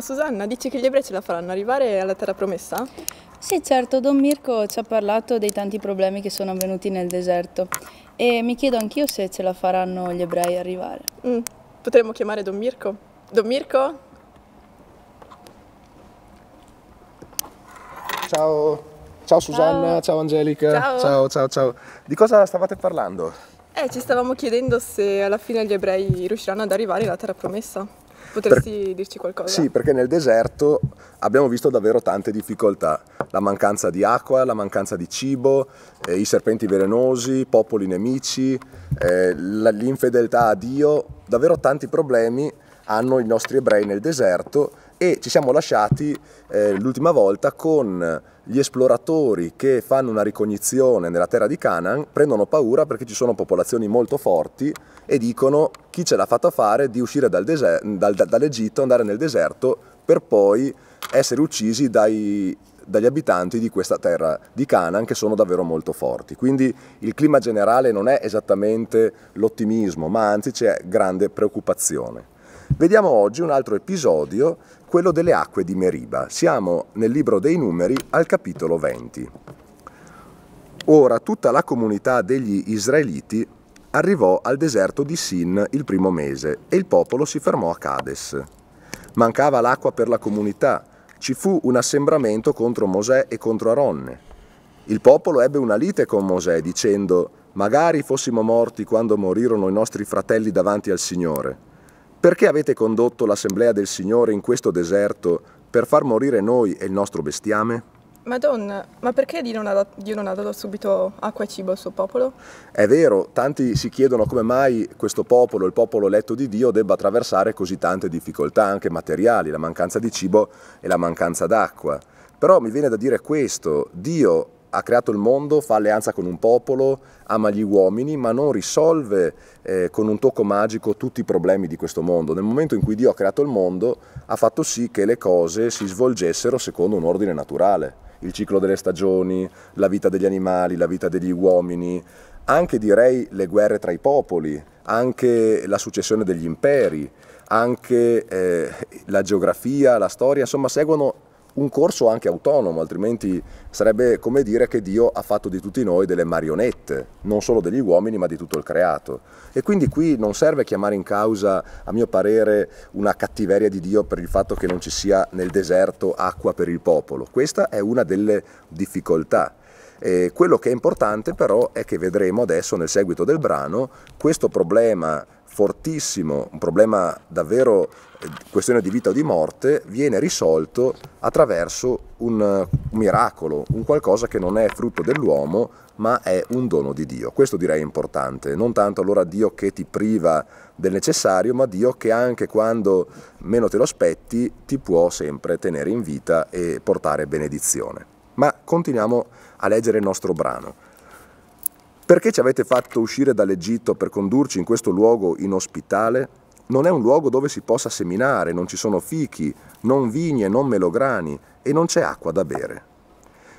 Susanna, dici che gli ebrei ce la faranno arrivare alla terra promessa? Sì, certo, Don Mirko ci ha parlato dei tanti problemi che sono avvenuti nel deserto e mi chiedo anch'io se ce la faranno gli ebrei arrivare. Mm, potremmo chiamare Don Mirko. Don Mirko? Ciao, ciao Susanna, ciao, ciao Angelica. Ciao. ciao, ciao, ciao. Di cosa stavate parlando? Eh, ci stavamo chiedendo se alla fine gli ebrei riusciranno ad arrivare alla terra promessa. Potresti per... dirci qualcosa? Sì, perché nel deserto abbiamo visto davvero tante difficoltà, la mancanza di acqua, la mancanza di cibo, eh, i serpenti velenosi, popoli nemici, eh, l'infedeltà a Dio, davvero tanti problemi hanno i nostri ebrei nel deserto e ci siamo lasciati eh, l'ultima volta con gli esploratori che fanno una ricognizione nella terra di Canaan, prendono paura perché ci sono popolazioni molto forti e dicono chi ce l'ha fatta fare di uscire dal deser- dal, da, dall'Egitto, andare nel deserto per poi essere uccisi dai, dagli abitanti di questa terra di Canaan che sono davvero molto forti. Quindi il clima generale non è esattamente l'ottimismo, ma anzi c'è grande preoccupazione. Vediamo oggi un altro episodio quello delle acque di Meriba. Siamo nel libro dei numeri al capitolo 20. Ora tutta la comunità degli israeliti arrivò al deserto di Sin il primo mese e il popolo si fermò a Cades. Mancava l'acqua per la comunità, ci fu un assembramento contro Mosè e contro Aronne. Il popolo ebbe una lite con Mosè dicendo Magari fossimo morti quando morirono i nostri fratelli davanti al Signore. Perché avete condotto l'assemblea del Signore in questo deserto per far morire noi e il nostro bestiame? Madonna, ma perché Dio non, ha, Dio non ha dato subito acqua e cibo al suo popolo? È vero, tanti si chiedono come mai questo popolo, il popolo eletto di Dio, debba attraversare così tante difficoltà, anche materiali, la mancanza di cibo e la mancanza d'acqua. Però mi viene da dire questo, Dio ha creato il mondo, fa alleanza con un popolo, ama gli uomini, ma non risolve eh, con un tocco magico tutti i problemi di questo mondo. Nel momento in cui Dio ha creato il mondo, ha fatto sì che le cose si svolgessero secondo un ordine naturale. Il ciclo delle stagioni, la vita degli animali, la vita degli uomini, anche direi le guerre tra i popoli, anche la successione degli imperi, anche eh, la geografia, la storia, insomma seguono un corso anche autonomo, altrimenti sarebbe come dire che Dio ha fatto di tutti noi delle marionette, non solo degli uomini ma di tutto il creato. E quindi qui non serve chiamare in causa, a mio parere, una cattiveria di Dio per il fatto che non ci sia nel deserto acqua per il popolo. Questa è una delle difficoltà. E quello che è importante però è che vedremo adesso nel seguito del brano questo problema fortissimo, un problema davvero eh, questione di vita o di morte, viene risolto attraverso un miracolo, un qualcosa che non è frutto dell'uomo, ma è un dono di Dio. Questo direi importante, non tanto allora Dio che ti priva del necessario, ma Dio che anche quando meno te lo aspetti ti può sempre tenere in vita e portare benedizione. Ma continuiamo a leggere il nostro brano. Perché ci avete fatto uscire dall'Egitto per condurci in questo luogo inospitale? Non è un luogo dove si possa seminare, non ci sono fichi, non vigne, non melograni e non c'è acqua da bere.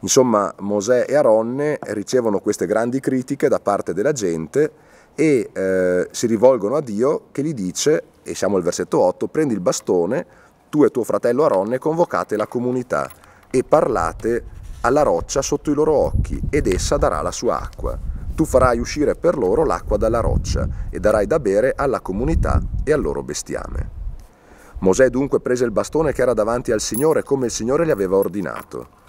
Insomma, Mosè e Aronne ricevono queste grandi critiche da parte della gente e eh, si rivolgono a Dio che gli dice, e siamo al versetto 8, prendi il bastone, tu e tuo fratello Aronne convocate la comunità e parlate alla roccia sotto i loro occhi ed essa darà la sua acqua. Tu farai uscire per loro l'acqua dalla roccia e darai da bere alla comunità e al loro bestiame. Mosè dunque prese il bastone che era davanti al Signore come il Signore gli aveva ordinato.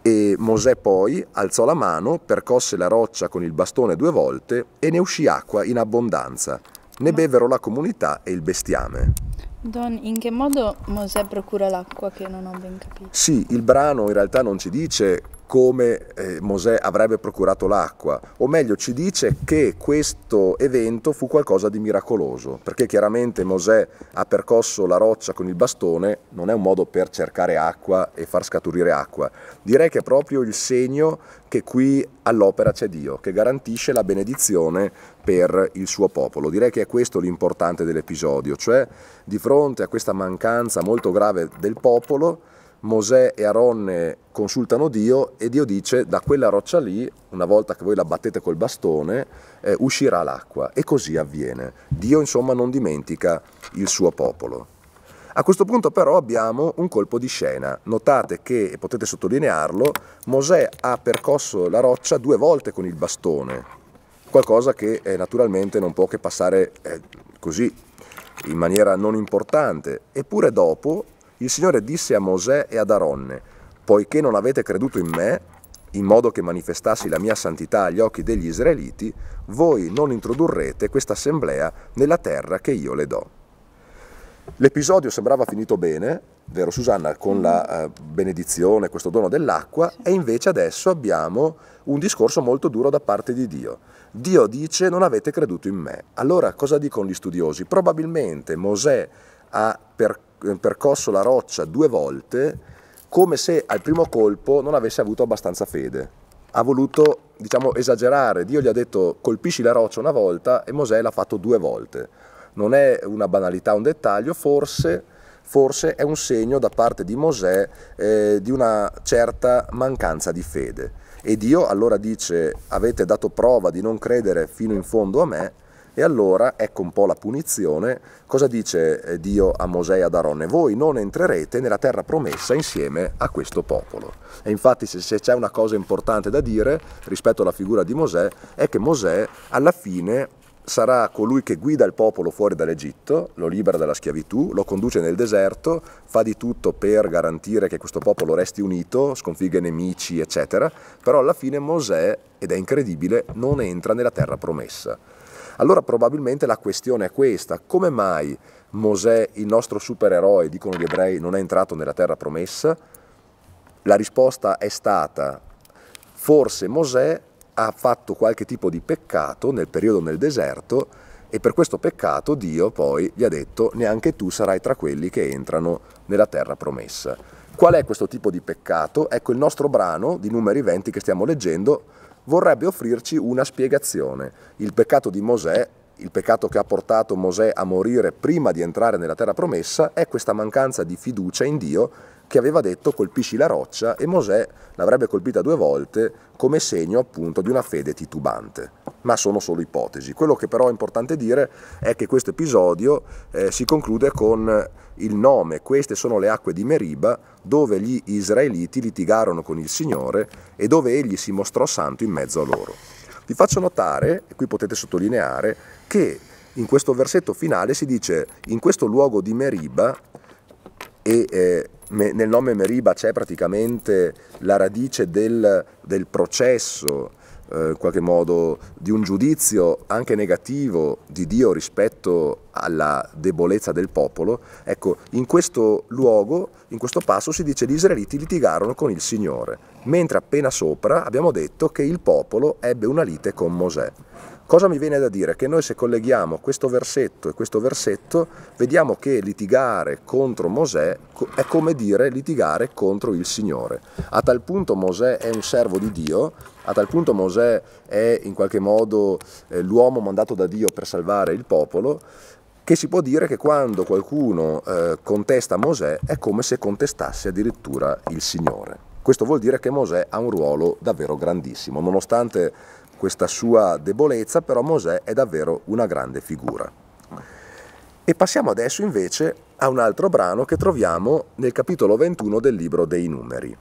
E Mosè poi alzò la mano, percosse la roccia con il bastone due volte e ne uscì acqua in abbondanza. Ne bevvero la comunità e il bestiame. Don, in che modo Mosè procura l'acqua che non ho ben capito? Sì, il brano in realtà non ci dice come eh, Mosè avrebbe procurato l'acqua, o meglio ci dice che questo evento fu qualcosa di miracoloso, perché chiaramente Mosè ha percosso la roccia con il bastone, non è un modo per cercare acqua e far scaturire acqua, direi che è proprio il segno che qui all'opera c'è Dio, che garantisce la benedizione per il suo popolo. Direi che è questo l'importante dell'episodio, cioè di fronte a questa mancanza molto grave del popolo, Mosè e Aronne consultano Dio e Dio dice da quella roccia lì, una volta che voi la battete col bastone, eh, uscirà l'acqua e così avviene. Dio insomma non dimentica il suo popolo. A questo punto però abbiamo un colpo di scena. Notate che, e potete sottolinearlo, Mosè ha percosso la roccia due volte con il bastone, qualcosa che eh, naturalmente non può che passare eh, così in maniera non importante. Eppure dopo il Signore disse a Mosè e ad Aronne, poiché non avete creduto in me, in modo che manifestassi la mia santità agli occhi degli israeliti, voi non introdurrete questa assemblea nella terra che io le do. L'episodio sembrava finito bene, vero Susanna, con la eh, benedizione, questo dono dell'acqua, e invece adesso abbiamo un discorso molto duro da parte di Dio. Dio dice non avete creduto in me. Allora cosa dicono gli studiosi? Probabilmente Mosè ha per, eh, percosso la roccia due volte come se al primo colpo non avesse avuto abbastanza fede. Ha voluto, diciamo, esagerare. Dio gli ha detto colpisci la roccia una volta e Mosè l'ha fatto due volte. Non è una banalità, un dettaglio, forse forse è un segno da parte di Mosè eh, di una certa mancanza di fede. E Dio allora dice avete dato prova di non credere fino in fondo a me, e allora ecco un po' la punizione. Cosa dice eh, Dio a Mosè e ad Aronne? Voi non entrerete nella terra promessa insieme a questo popolo. E infatti se, se c'è una cosa importante da dire rispetto alla figura di Mosè è che Mosè alla fine sarà colui che guida il popolo fuori dall'Egitto, lo libera dalla schiavitù, lo conduce nel deserto, fa di tutto per garantire che questo popolo resti unito, sconfigga i nemici, eccetera, però alla fine Mosè, ed è incredibile, non entra nella terra promessa. Allora probabilmente la questione è questa, come mai Mosè, il nostro supereroe, dicono gli ebrei, non è entrato nella terra promessa? La risposta è stata, forse Mosè ha fatto qualche tipo di peccato nel periodo nel deserto e per questo peccato Dio poi gli ha detto neanche tu sarai tra quelli che entrano nella terra promessa. Qual è questo tipo di peccato? Ecco il nostro brano di numeri 20 che stiamo leggendo vorrebbe offrirci una spiegazione. Il peccato di Mosè, il peccato che ha portato Mosè a morire prima di entrare nella terra promessa, è questa mancanza di fiducia in Dio che aveva detto colpisci la roccia e Mosè l'avrebbe colpita due volte come segno appunto di una fede titubante. Ma sono solo ipotesi. Quello che però è importante dire è che questo episodio eh, si conclude con il nome Queste sono le acque di Meriba dove gli israeliti litigarono con il Signore e dove egli si mostrò santo in mezzo a loro. Vi faccio notare, e qui potete sottolineare, che in questo versetto finale si dice in questo luogo di Meriba e eh, nel nome Meriba c'è praticamente la radice del, del processo, eh, in qualche modo, di un giudizio anche negativo di Dio rispetto alla debolezza del popolo. Ecco, in questo luogo, in questo passo si dice gli israeliti litigarono con il Signore, mentre appena sopra abbiamo detto che il popolo ebbe una lite con Mosè. Cosa mi viene da dire? Che noi se colleghiamo questo versetto e questo versetto vediamo che litigare contro Mosè è come dire litigare contro il Signore. A tal punto Mosè è un servo di Dio, a tal punto Mosè è in qualche modo eh, l'uomo mandato da Dio per salvare il popolo, che si può dire che quando qualcuno eh, contesta Mosè è come se contestasse addirittura il Signore. Questo vuol dire che Mosè ha un ruolo davvero grandissimo, nonostante questa sua debolezza, però Mosè è davvero una grande figura. E passiamo adesso invece a un altro brano che troviamo nel capitolo 21 del libro dei numeri.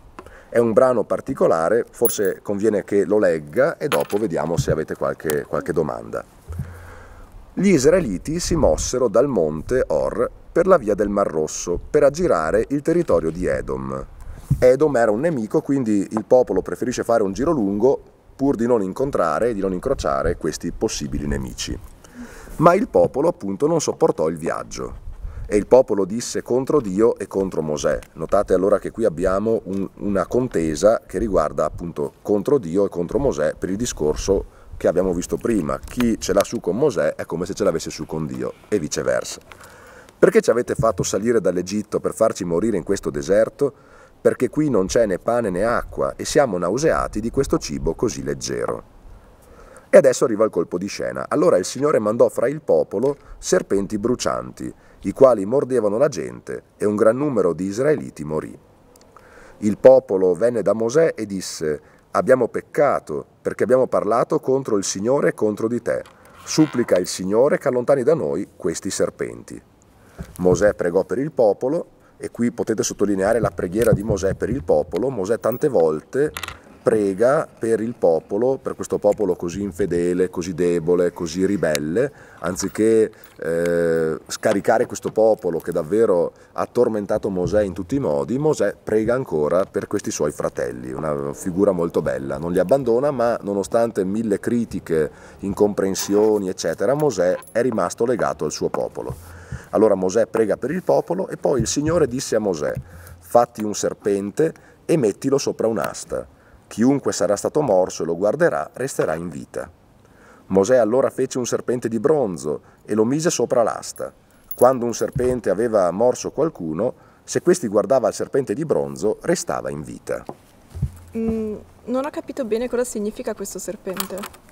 È un brano particolare, forse conviene che lo legga e dopo vediamo se avete qualche, qualche domanda. Gli israeliti si mossero dal monte Or per la via del Mar Rosso per aggirare il territorio di Edom. Edom era un nemico, quindi il popolo preferisce fare un giro lungo pur di non incontrare e di non incrociare questi possibili nemici. Ma il popolo appunto non sopportò il viaggio e il popolo disse contro Dio e contro Mosè. Notate allora che qui abbiamo un, una contesa che riguarda appunto contro Dio e contro Mosè per il discorso che abbiamo visto prima. Chi ce l'ha su con Mosè è come se ce l'avesse su con Dio e viceversa. Perché ci avete fatto salire dall'Egitto per farci morire in questo deserto? perché qui non c'è né pane né acqua e siamo nauseati di questo cibo così leggero. E adesso arriva il colpo di scena. Allora il Signore mandò fra il popolo serpenti brucianti, i quali mordevano la gente, e un gran numero di israeliti morì. Il popolo venne da Mosè e disse, abbiamo peccato, perché abbiamo parlato contro il Signore e contro di te. Supplica il Signore che allontani da noi questi serpenti. Mosè pregò per il popolo e qui potete sottolineare la preghiera di Mosè per il popolo, Mosè tante volte prega per il popolo, per questo popolo così infedele, così debole, così ribelle, anziché eh, scaricare questo popolo che davvero ha tormentato Mosè in tutti i modi, Mosè prega ancora per questi suoi fratelli, una figura molto bella, non li abbandona ma nonostante mille critiche, incomprensioni eccetera, Mosè è rimasto legato al suo popolo. Allora Mosè prega per il popolo e poi il Signore disse a Mosè, fatti un serpente e mettilo sopra un'asta. Chiunque sarà stato morso e lo guarderà resterà in vita. Mosè allora fece un serpente di bronzo e lo mise sopra l'asta. Quando un serpente aveva morso qualcuno, se questi guardava il serpente di bronzo, restava in vita. Mm, non ho capito bene cosa significa questo serpente.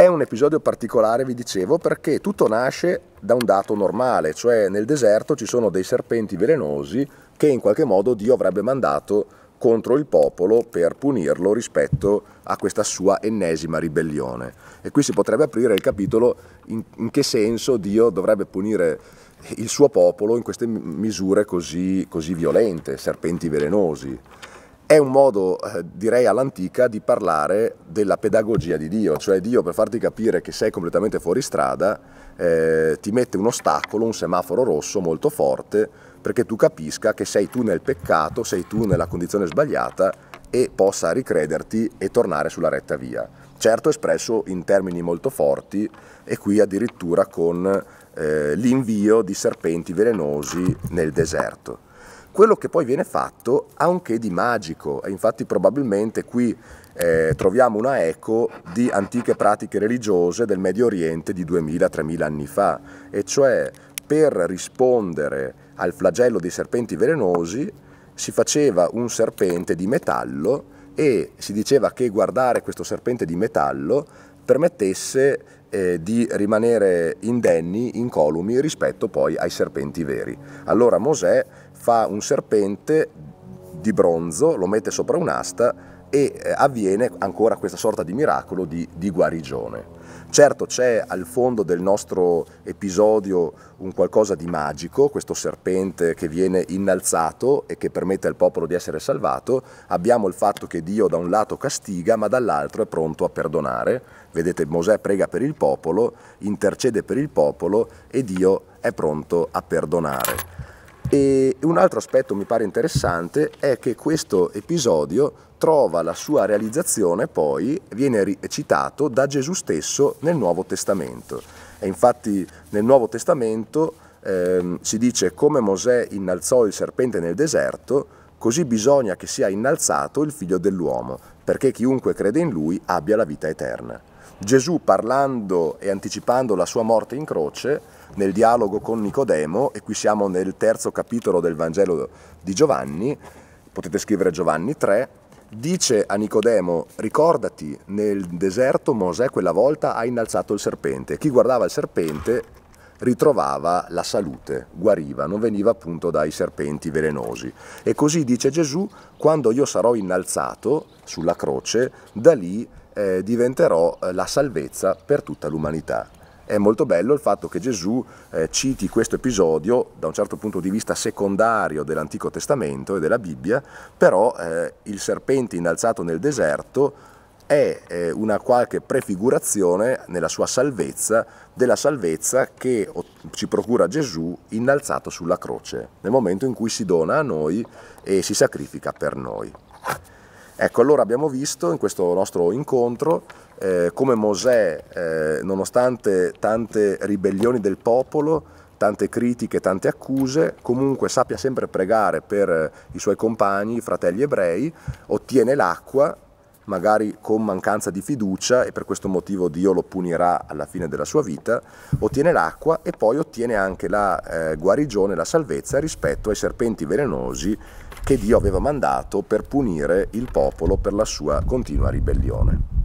È un episodio particolare, vi dicevo, perché tutto nasce da un dato normale, cioè nel deserto ci sono dei serpenti velenosi che in qualche modo Dio avrebbe mandato contro il popolo per punirlo rispetto a questa sua ennesima ribellione. E qui si potrebbe aprire il capitolo in, in che senso Dio dovrebbe punire il suo popolo in queste misure così, così violente, serpenti velenosi è un modo, eh, direi all'antica, di parlare della pedagogia di Dio, cioè Dio per farti capire che sei completamente fuori strada eh, ti mette un ostacolo, un semaforo rosso molto forte perché tu capisca che sei tu nel peccato, sei tu nella condizione sbagliata e possa ricrederti e tornare sulla retta via. Certo espresso in termini molto forti e qui addirittura con eh, l'invio di serpenti velenosi nel deserto. Quello che poi viene fatto ha un che di magico, e infatti probabilmente qui eh, troviamo una eco di antiche pratiche religiose del Medio Oriente di 2000-3000 anni fa, e cioè per rispondere al flagello dei serpenti velenosi si faceva un serpente di metallo e si diceva che guardare questo serpente di metallo permettesse eh, di rimanere indenni, incolumi rispetto poi ai serpenti veri. Allora Mosè fa un serpente di bronzo, lo mette sopra un'asta e eh, avviene ancora questa sorta di miracolo di, di, guarigione. Certo c'è al fondo del nostro episodio un qualcosa di magico, questo serpente che viene innalzato e che permette al popolo di essere salvato, abbiamo il fatto che Dio da un lato castiga ma dall'altro è pronto a perdonare, vedete Mosè prega per il popolo, intercede per il popolo e Dio è pronto a perdonare. E un altro aspetto mi pare interessante è che questo episodio trova la sua realizzazione poi, viene citato da Gesù stesso nel Nuovo Testamento. E infatti nel Nuovo Testamento eh, si dice come Mosè innalzò il serpente nel deserto, così bisogna che sia innalzato il figlio dell'uomo, perché chiunque crede in lui abbia la vita eterna. Gesù parlando e anticipando la sua morte in croce nel dialogo con Nicodemo e qui siamo nel terzo capitolo del Vangelo di Giovanni, potete scrivere Giovanni 3, dice a Nicodemo, ricordati, nel deserto Mosè quella volta ha innalzato il serpente. Chi guardava il serpente ritrovava la salute, guariva, non veniva appunto dai serpenti velenosi. E così dice Gesù, quando io sarò innalzato sulla croce, da lì eh, diventerò eh, la salvezza per tutta l'umanità è molto bello il fatto che Gesù eh, citi questo episodio da un certo punto di vista secondario dell'Antico Testamento e della Bibbia, però eh, il serpente innalzato nel deserto è eh, una qualche prefigurazione nella sua salvezza della salvezza che ci procura Gesù innalzato sulla croce, nel momento in cui si dona a noi e si sacrifica per noi. Ecco, allora abbiamo visto in questo nostro incontro eh, come Mosè, eh, nonostante tante ribellioni del popolo, tante critiche, tante accuse, comunque sappia sempre pregare per eh, i suoi compagni, i fratelli ebrei, ottiene l'acqua magari con mancanza di fiducia e per questo motivo Dio lo punirà alla fine della sua vita, ottiene l'acqua e poi ottiene anche la eh, guarigione, la salvezza rispetto ai serpenti velenosi che Dio aveva mandato per punire il popolo per la sua continua ribellione.